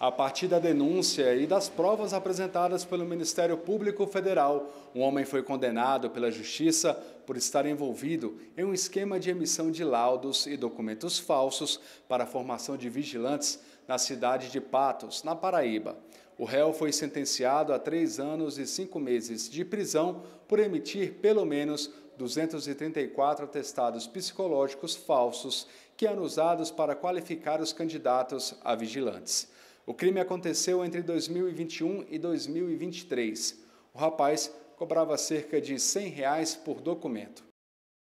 A partir da denúncia e das provas apresentadas pelo Ministério Público Federal, um homem foi condenado pela Justiça por estar envolvido em um esquema de emissão de laudos e documentos falsos para a formação de vigilantes na cidade de Patos, na Paraíba. O réu foi sentenciado a três anos e cinco meses de prisão por emitir pelo menos 234 atestados psicológicos falsos que eram usados para qualificar os candidatos a vigilantes. O crime aconteceu entre 2021 e 2023. O rapaz cobrava cerca de R$ 100 por documento.